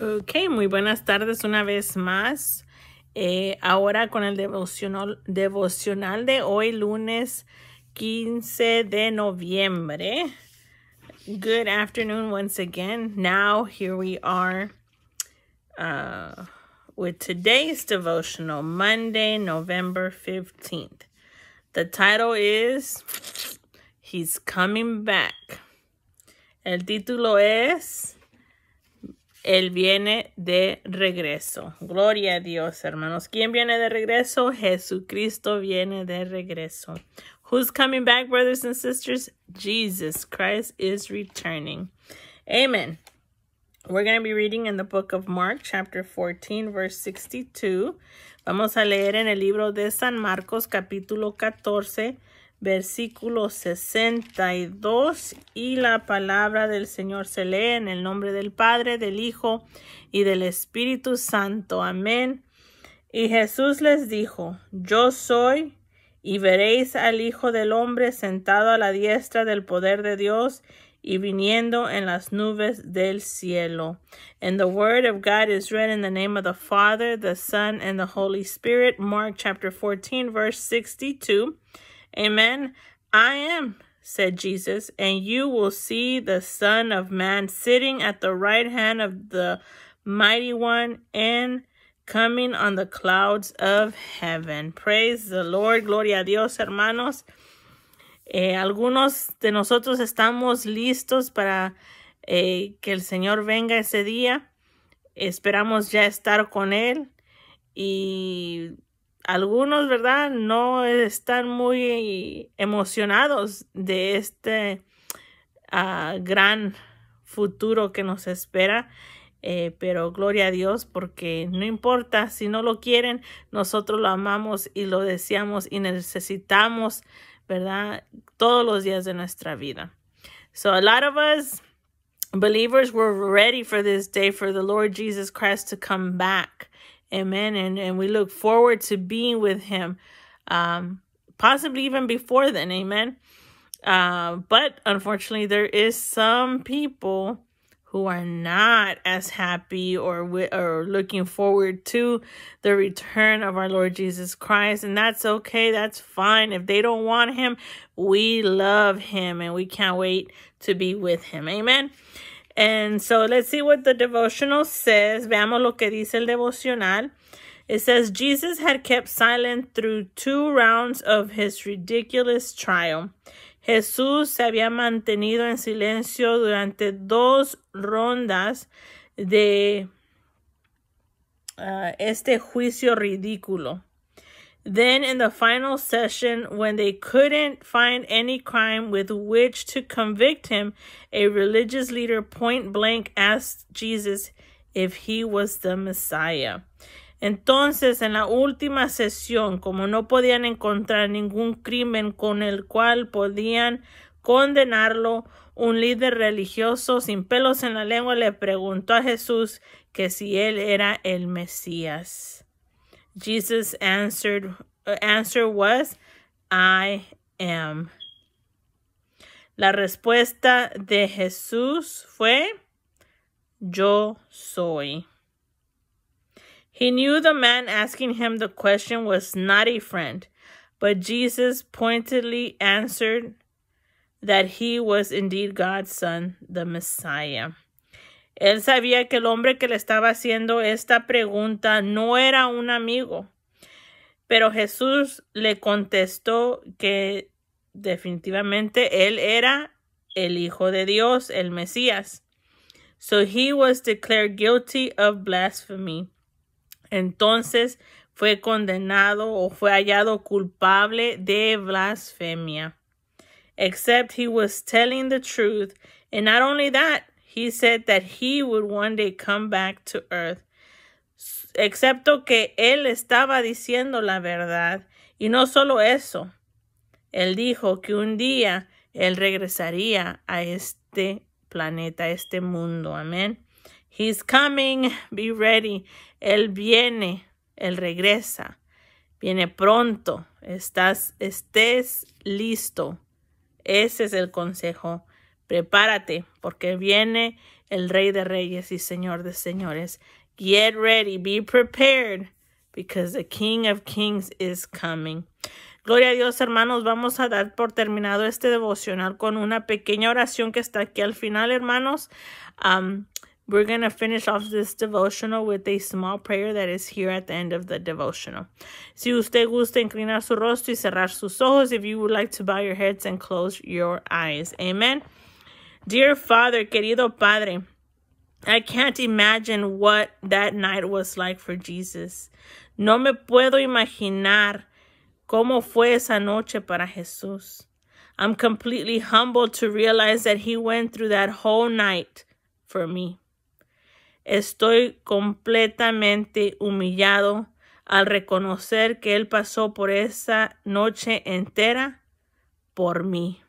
Ok, muy buenas tardes una vez más. Eh, ahora con el devocional, devocional de hoy, lunes 15 de noviembre. Good afternoon once again. Now, here we are uh, with today's devotional, Monday, November 15th. The title is He's Coming Back. El título es él viene de regreso. Gloria a Dios, hermanos. ¿Quién viene de regreso? Jesucristo viene de regreso. Who's coming back, brothers and sisters? Jesus Christ is returning. Amen. We're going to be reading in the book of Mark, chapter 14, verse 62. Vamos a leer en el libro de San Marcos, capítulo 14, versículo 62 y la palabra del Señor se lee en el nombre del Padre, del Hijo y del Espíritu Santo. Amén. Y Jesús les dijo, yo soy y veréis al Hijo del Hombre sentado a la diestra del poder de Dios y viniendo en las nubes del cielo. And the word of God is read in the name of the Father, the Son, and the Holy Spirit. Mark chapter 14, verse 62. Amen. I am, said Jesus, and you will see the Son of Man sitting at the right hand of the Mighty One and coming on the clouds of heaven. Praise the Lord. Gloria a Dios, hermanos. Eh, algunos de nosotros estamos listos para eh, que el Señor venga ese día. Esperamos ya estar con Él y algunos, ¿verdad? No están muy emocionados de este ah, gran futuro que nos espera. Eh, pero gloria a Dios porque no importa si no lo quieren, nosotros lo amamos y lo deseamos y necesitamos, ¿verdad? Todos los días de nuestra vida. So a lot of us believers were ready for this day for the Lord Jesus Christ to come back. Amen. And, and we look forward to being with him, um, possibly even before then. Amen. Uh, but unfortunately, there is some people who are not as happy or or looking forward to the return of our Lord Jesus Christ and that's okay that's fine if they don't want him we love him and we can't wait to be with him amen and so let's see what the devotional says. Veamos lo que dice el devocional. It says, Jesus had kept silent through two rounds of his ridiculous trial. Jesús se había mantenido en silencio durante dos rondas de uh, este juicio ridículo. Then, in the final session, when they couldn't find any crime with which to convict him, a religious leader point blank asked Jesus if he was the Messiah. Entonces, en la última sesión, como no podían encontrar ningún crimen con el cual podían condenarlo, un líder religioso sin pelos en la lengua le preguntó a Jesús que si él era el Mesías. Jesus answered uh, answer was I am. La respuesta de Jesús fue yo soy. He knew the man asking him the question was not a friend, but Jesus pointedly answered that he was indeed God's son, the Messiah. Él sabía que el hombre que le estaba haciendo esta pregunta no era un amigo. Pero Jesús le contestó que definitivamente él era el Hijo de Dios, el Mesías. So he was declared guilty of blasphemy. Entonces fue condenado o fue hallado culpable de blasfemia. Except he was telling the truth. And not only that, He said that he would one day come back to earth. Excepto que él estaba diciendo la verdad. Y no solo eso. Él dijo que un día él regresaría a este planeta, a este mundo. Amén. He's coming. Be ready. Él viene. Él regresa. Viene pronto. Estás, estés listo. Ese es el consejo prepárate, porque viene el Rey de Reyes y Señor de Señores. Get ready, be prepared, because the King of Kings is coming. Gloria a Dios, hermanos. Vamos a dar por terminado este devocional con una pequeña oración que está aquí al final, hermanos. Um, we're going to finish off this devotional with a small prayer that is here at the end of the devotional. Si usted gusta inclinar su rostro y cerrar sus ojos, if you would like to bow your heads and close your eyes. Amen. Dear Father, querido Padre, I can't imagine what that night was like for Jesus. No me puedo imaginar cómo fue esa noche para Jesús. I'm completely humbled to realize that he went through that whole night for me. Estoy completamente humillado al reconocer que él pasó por esa noche entera por mí.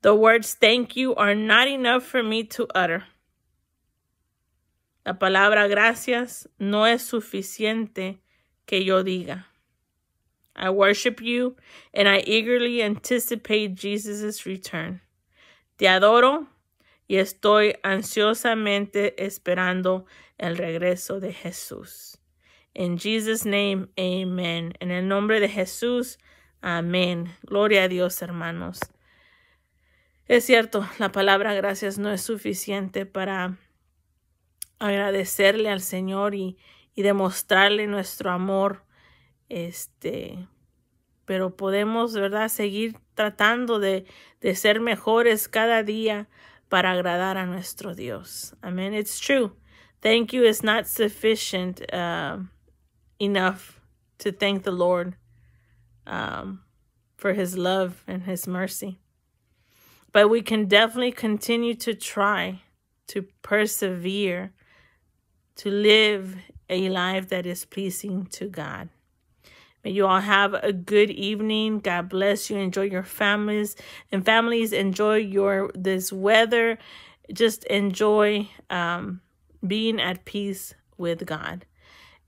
The words thank you are not enough for me to utter. La palabra gracias no es suficiente que yo diga. I worship you and I eagerly anticipate Jesus' return. Te adoro y estoy ansiosamente esperando el regreso de Jesús. In Jesus' name, amen. En el nombre de Jesús, amén. Gloria a Dios, hermanos. Es cierto, la palabra gracias no es suficiente para agradecerle al Señor y, demostrarle nuestro amor. Este, pero podemos, ¿verdad?, seguir tratando de, ser mejores cada día para agradar a nuestro Dios. Amén. It's true. Thank you is not sufficient um, enough to thank the Lord um, for his love and his mercy. But we can definitely continue to try, to persevere, to live a life that is pleasing to God. May you all have a good evening. God bless you. Enjoy your families and families. Enjoy your this weather. Just enjoy um, being at peace with God.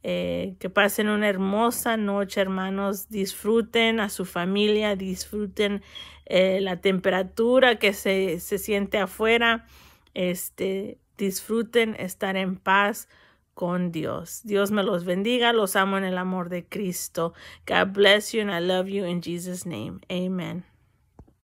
Eh, que pasen una hermosa noche, hermanos. Disfruten a su familia, disfruten eh, la temperatura que se, se, siente afuera. Este, disfruten estar en paz con Dios. Dios me los bendiga. Los amo en el amor de Cristo. God bless you and I love you in Jesus' name. Amen.